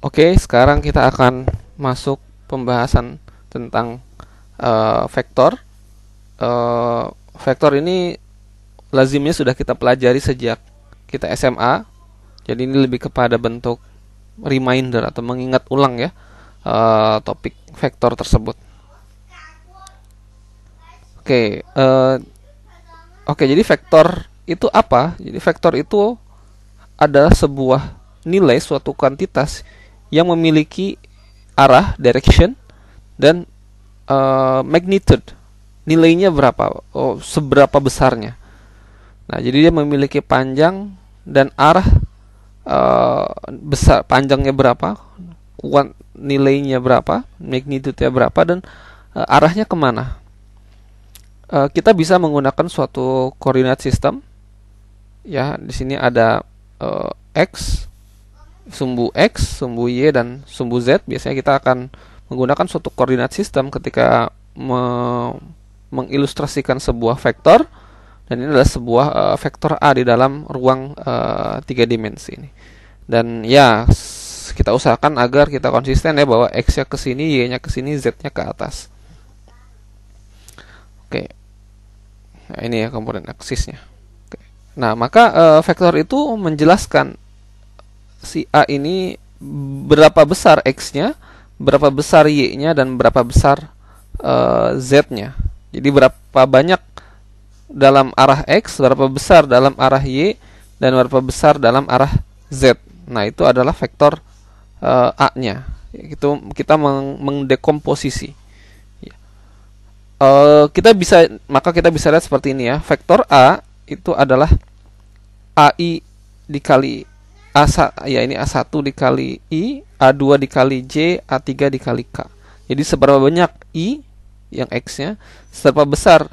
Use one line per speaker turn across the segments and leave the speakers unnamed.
Oke, sekarang kita akan masuk pembahasan tentang uh, vektor. Uh, vektor ini lazimnya sudah kita pelajari sejak kita SMA. Jadi ini lebih kepada bentuk reminder atau mengingat ulang ya uh, topik vektor tersebut. Oke, uh, oke jadi vektor itu apa? Jadi vektor itu adalah sebuah nilai suatu kuantitas yang memiliki arah direction dan uh, magnitude nilainya berapa oh, seberapa besarnya nah jadi dia memiliki panjang dan arah uh, besar panjangnya berapa kuat nilainya berapa magnitude-nya berapa dan uh, arahnya kemana uh, kita bisa menggunakan suatu koordinat sistem ya di sini ada uh, x sumbu X, sumbu Y, dan sumbu Z, biasanya kita akan menggunakan suatu koordinat sistem ketika me mengilustrasikan sebuah vektor, dan ini adalah sebuah uh, vektor A di dalam ruang eh, tiga dimensi ini. Dan ya, kita usahakan agar kita konsisten ya bahwa X-nya ke sini, Y-nya ke sini, Z-nya ke atas. Oke. Nah, ini ya komponen aksisnya. Nah, maka uh, vektor itu menjelaskan si A ini berapa besar X-nya, berapa besar Y-nya, dan berapa besar uh, Z-nya. Jadi berapa banyak dalam arah X, berapa besar dalam arah Y, dan berapa besar dalam arah Z. Nah, itu adalah vektor uh, A-nya. Itu kita meng mendekomposisi. Uh, ya. eh, kita bisa maka kita bisa lihat seperti ini ya. Vektor A itu adalah AI dikali A1 ya ini A1 dikali I, A2 dikali J, A3 dikali K. Jadi seberapa banyak I yang X-nya, seberapa besar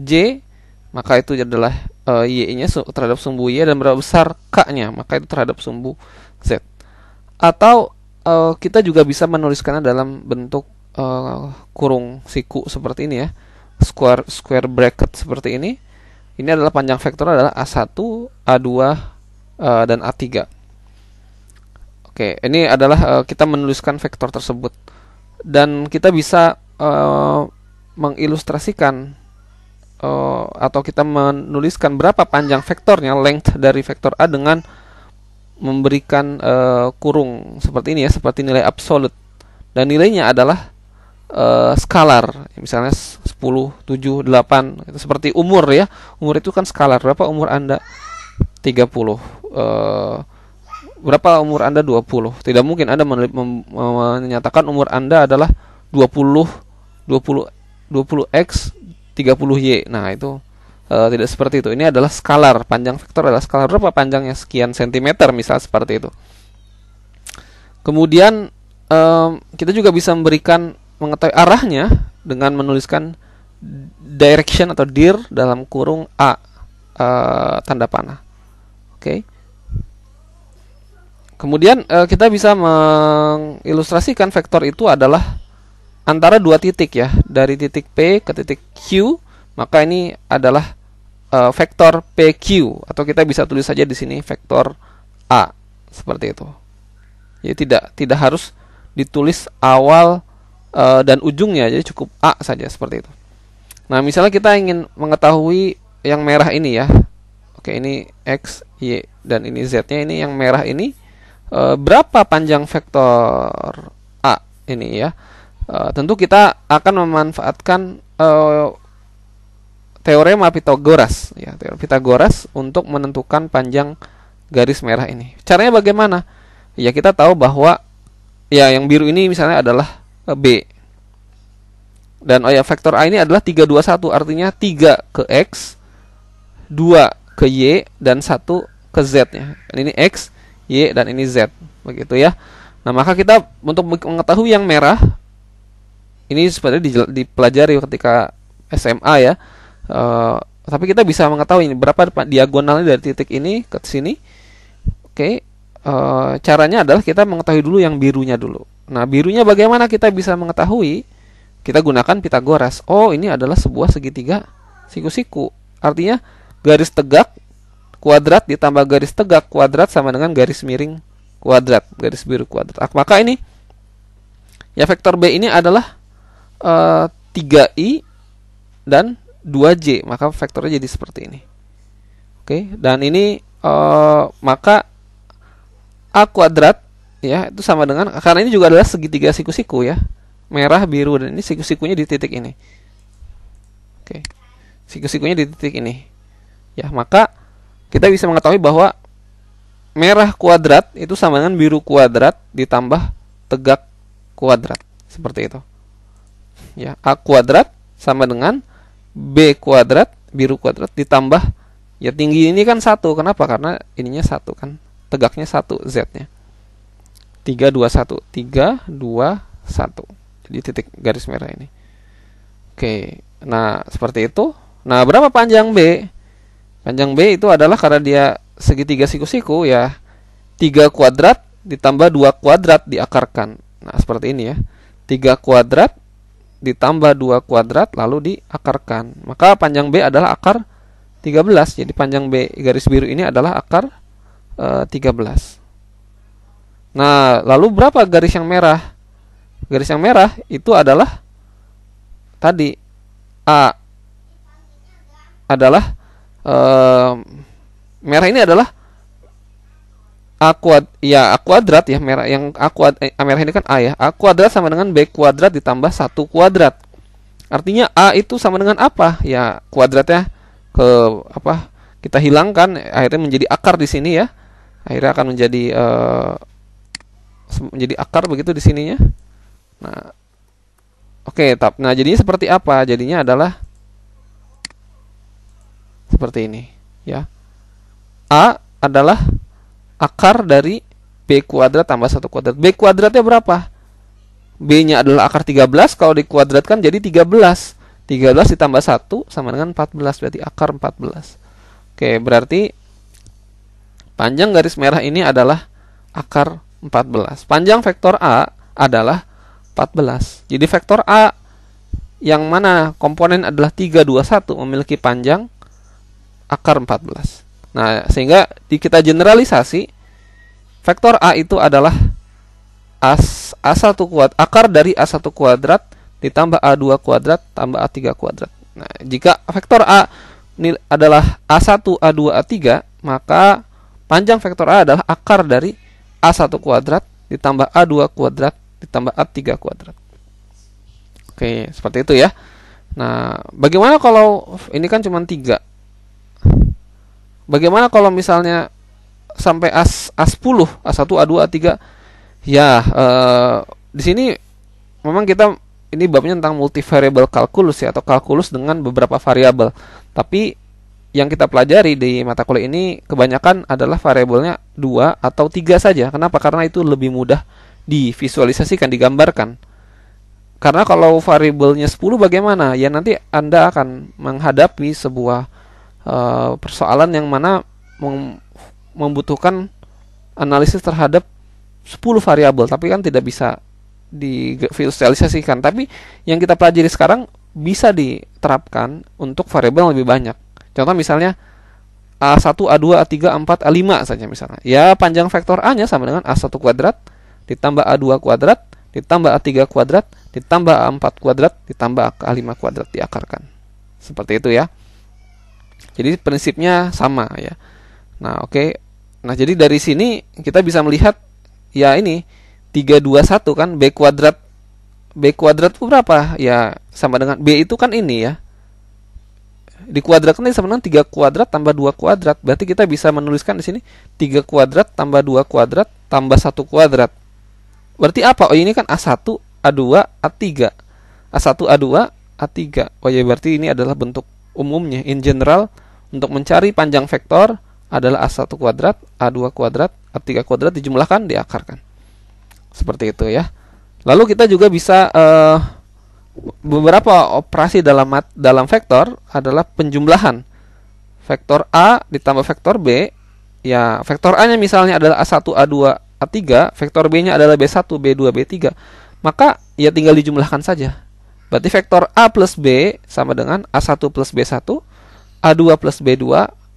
J, maka itu adalah uh, Y-nya terhadap sumbu Y dan berapa besar K-nya, maka itu terhadap sumbu Z. Atau uh, kita juga bisa menuliskannya dalam bentuk uh, kurung siku seperti ini ya. Square square bracket seperti ini. Ini adalah panjang vektor adalah A1, A2, uh, dan A3. Oke, ini adalah uh, kita menuliskan vektor tersebut dan kita bisa uh, mengilustrasikan uh, atau kita menuliskan berapa panjang vektornya length dari vektor A dengan memberikan uh, kurung seperti ini ya seperti nilai absolut dan nilainya adalah uh, skalar misalnya 10 7 8 itu seperti umur ya umur itu kan skalar berapa umur Anda 30 puluh berapa umur Anda 20. Tidak mungkin Anda menyatakan umur Anda adalah 20 20 20x 30y. Nah, itu e, tidak seperti itu. Ini adalah skalar, panjang vektor adalah skalar berapa panjangnya sekian sentimeter misal seperti itu. Kemudian e, kita juga bisa memberikan mengetahui arahnya dengan menuliskan direction atau dir dalam kurung a e, tanda panah. Oke. Okay. Kemudian e, kita bisa mengilustrasikan vektor itu adalah antara dua titik ya, dari titik P ke titik Q, maka ini adalah e, vektor PQ atau kita bisa tulis saja di sini vektor A seperti itu. Jadi tidak tidak harus ditulis awal e, dan ujungnya, jadi cukup A saja seperti itu. Nah, misalnya kita ingin mengetahui yang merah ini ya. Oke, ini X, Y dan ini Z-nya ini yang merah ini e, berapa panjang vektor A ini ya. E, tentu kita akan memanfaatkan e, teorema Pitagoras ya, teorema Pitagoras untuk menentukan panjang garis merah ini. Caranya bagaimana? Ya kita tahu bahwa ya yang biru ini misalnya adalah B. Dan oh ya vektor A ini adalah 321 artinya 3 ke X, 2 ke Y dan 1 ke Z ya. Ini X, Y dan ini Z begitu ya. Nah, maka kita untuk mengetahui yang merah ini sebenarnya dipelajari ketika SMA ya. E, tapi kita bisa mengetahui ini berapa diagonalnya dari titik ini ke sini. Oke. E, caranya adalah kita mengetahui dulu yang birunya dulu. Nah, birunya bagaimana kita bisa mengetahui? Kita gunakan Pitagoras. Oh, ini adalah sebuah segitiga siku-siku. Artinya garis tegak kuadrat ditambah garis tegak kuadrat sama dengan garis miring kuadrat, garis biru kuadrat. Ah, maka ini ya vektor B ini adalah uh, eh, 3i dan 2j, maka vektornya jadi seperti ini. Oke, dan ini uh, maka a kuadrat ya itu sama dengan karena ini juga adalah segitiga siku-siku ya. Merah, biru dan ini siku-sikunya di titik ini. Oke. Siku-sikunya di titik ini. Ya, maka kita bisa mengetahui bahwa merah kuadrat itu sama dengan biru kuadrat ditambah tegak kuadrat seperti itu ya a kuadrat sama dengan b kuadrat biru kuadrat ditambah ya tinggi ini kan satu kenapa karena ininya satu kan tegaknya satu z nya tiga dua satu tiga dua satu jadi titik garis merah ini oke nah seperti itu nah berapa panjang b Panjang B itu adalah karena dia segitiga siku-siku ya. 3 kuadrat ditambah 2 kuadrat diakarkan. Nah, seperti ini ya. 3 kuadrat ditambah 2 kuadrat lalu diakarkan. Maka panjang B adalah akar 13. Jadi panjang B garis biru ini adalah akar e, eh, 13. Nah, lalu berapa garis yang merah? Garis yang merah itu adalah tadi A adalah merah ini adalah a kuad ya a kuadrat ya merah yang a kuad eh, merah ini kan a ya a kuadrat sama dengan b kuadrat ditambah satu kuadrat artinya a itu sama dengan apa ya kuadrat ya ke apa kita hilangkan akhirnya menjadi akar di sini ya akhirnya akan menjadi uh, menjadi akar begitu di sininya nah oke okay, tap nah jadinya seperti apa jadinya adalah seperti ini ya a adalah akar dari b kuadrat tambah satu kuadrat b kuadratnya berapa b-nya adalah akar 13 kalau dikuadratkan jadi 13 13 ditambah 1 sama dengan 14 berarti akar 14 oke berarti panjang garis merah ini adalah akar 14 panjang vektor a adalah 14 jadi vektor a yang mana komponen adalah 321 memiliki panjang akar 14. Nah, sehingga di kita generalisasi vektor A itu adalah as A1 kuadrat akar dari A1 kuadrat ditambah A2 kuadrat tambah A3 kuadrat. Nah, jika vektor A adalah A1, A2, A3, maka panjang vektor A adalah akar dari A1 kuadrat ditambah A2 kuadrat ditambah A3 kuadrat. Oke, seperti itu ya. Nah, bagaimana kalau ini kan cuma 3? Bagaimana kalau misalnya sampai as A10, A1, A2, A3? Ya, eh, di sini memang kita ini babnya tentang multivariable calculus ya atau kalkulus dengan beberapa variabel. Tapi yang kita pelajari di mata kuliah ini kebanyakan adalah variabelnya dua atau tiga saja. Kenapa? Karena itu lebih mudah divisualisasikan, digambarkan. Karena kalau variabelnya 10 bagaimana? Ya nanti Anda akan menghadapi sebuah Eh, persoalan yang mana membutuhkan analisis terhadap 10 variabel tapi kan tidak bisa divisualisasikan tapi yang kita pelajari sekarang bisa diterapkan untuk variabel yang lebih banyak contoh misalnya A1, A2, A3, A4, A5 saja misalnya ya panjang vektor A nya sama dengan A1 kuadrat ditambah A2 kuadrat ditambah A3 kuadrat ditambah A4 kuadrat ditambah A5 kuadrat diakarkan seperti itu ya jadi prinsipnya sama ya. Nah, oke. Okay. Nah, jadi dari sini kita bisa melihat ya ini 321 kan B kuadrat B kuadrat itu berapa? Ya sama dengan B itu kan ini ya. Di kuadrat ini kan sama dengan 3 kuadrat tambah 2 kuadrat. Berarti kita bisa menuliskan di sini 3 kuadrat tambah 2 kuadrat tambah 1 kuadrat. Berarti apa? Oh ini kan A1, A2, A3. A1, A2, A3. Oh ya berarti ini adalah bentuk umumnya in general untuk mencari panjang vektor adalah A1 kuadrat, A2 kuadrat, A3 kuadrat dijumlahkan diakarkan. Seperti itu ya. Lalu kita juga bisa uh, beberapa operasi dalam mat, dalam vektor adalah penjumlahan. Vektor A ditambah vektor B, ya vektor A-nya misalnya adalah A1, A2, A3, vektor B-nya adalah B1, B2, B3. Maka ya tinggal dijumlahkan saja Berarti vektor A plus B sama dengan A1 plus B1, A2 plus B2,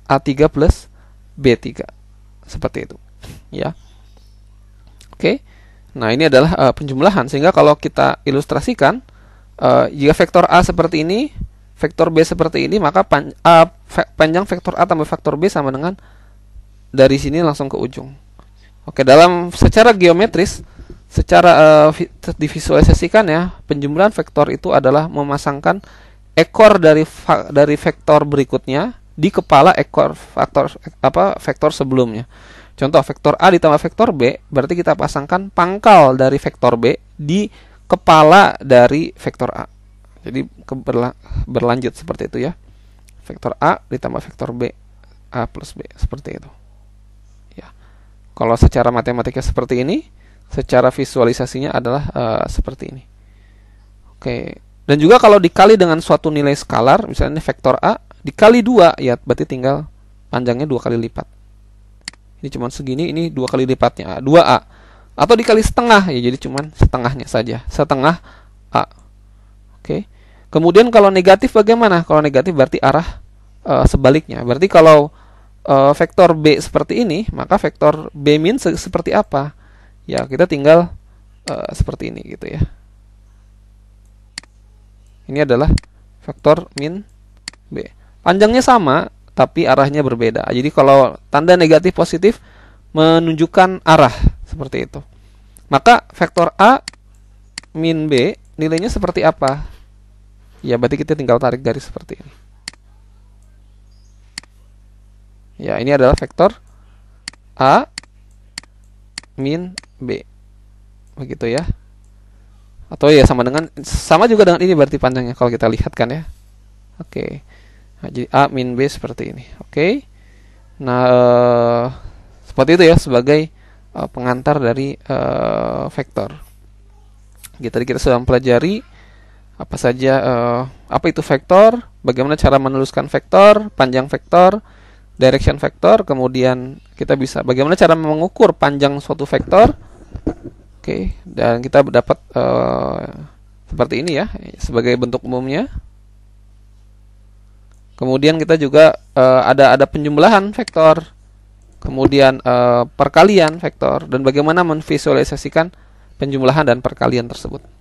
A3 plus B3. Seperti itu. Ya. Oke. Nah, ini adalah uh, penjumlahan sehingga kalau kita ilustrasikan uh, jika vektor A seperti ini, vektor B seperti ini, maka pan, A, panjang vektor A tambah vektor B sama dengan dari sini langsung ke ujung. Oke, dalam secara geometris secara uh, divisualisasikan ya, penjumlahan vektor itu adalah memasangkan ekor dari dari vektor berikutnya di kepala ekor faktor apa vektor sebelumnya. Contoh vektor A ditambah vektor B berarti kita pasangkan pangkal dari vektor B di kepala dari vektor A. Jadi berla berlanjut seperti itu ya. Vektor A ditambah vektor B A plus B seperti itu. Ya. Kalau secara matematika seperti ini, secara visualisasinya adalah uh, seperti ini. Oke. Dan juga kalau dikali dengan suatu nilai skalar, misalnya ini vektor A dikali 2 ya berarti tinggal panjangnya dua kali lipat. Ini cuma segini, ini dua kali lipatnya A, 2A. Atau dikali setengah ya jadi cuma setengahnya saja. Setengah A. Oke. Kemudian kalau negatif bagaimana? Kalau negatif berarti arah uh, sebaliknya. Berarti kalau uh, vektor B seperti ini, maka vektor B min se seperti apa? ya kita tinggal uh, seperti ini gitu ya ini adalah vektor min b panjangnya sama tapi arahnya berbeda jadi kalau tanda negatif positif menunjukkan arah seperti itu maka vektor a min b nilainya seperti apa ya berarti kita tinggal tarik garis seperti ini ya ini adalah vektor a min B begitu ya atau ya sama dengan sama juga dengan ini berarti panjangnya kalau kita lihat kan ya oke okay. Nah, jadi A min B seperti ini oke okay. nah eh, seperti itu ya sebagai e, pengantar dari e, vektor gitu tadi kita sudah mempelajari apa saja e, apa itu vektor bagaimana cara meneruskan vektor panjang vektor direction vektor kemudian kita bisa bagaimana cara mengukur panjang suatu vektor Oke, okay. dan kita dapat uh, seperti ini ya sebagai bentuk umumnya. Kemudian kita juga uh, ada ada penjumlahan vektor, kemudian uh, perkalian vektor dan bagaimana menvisualisasikan penjumlahan dan perkalian tersebut.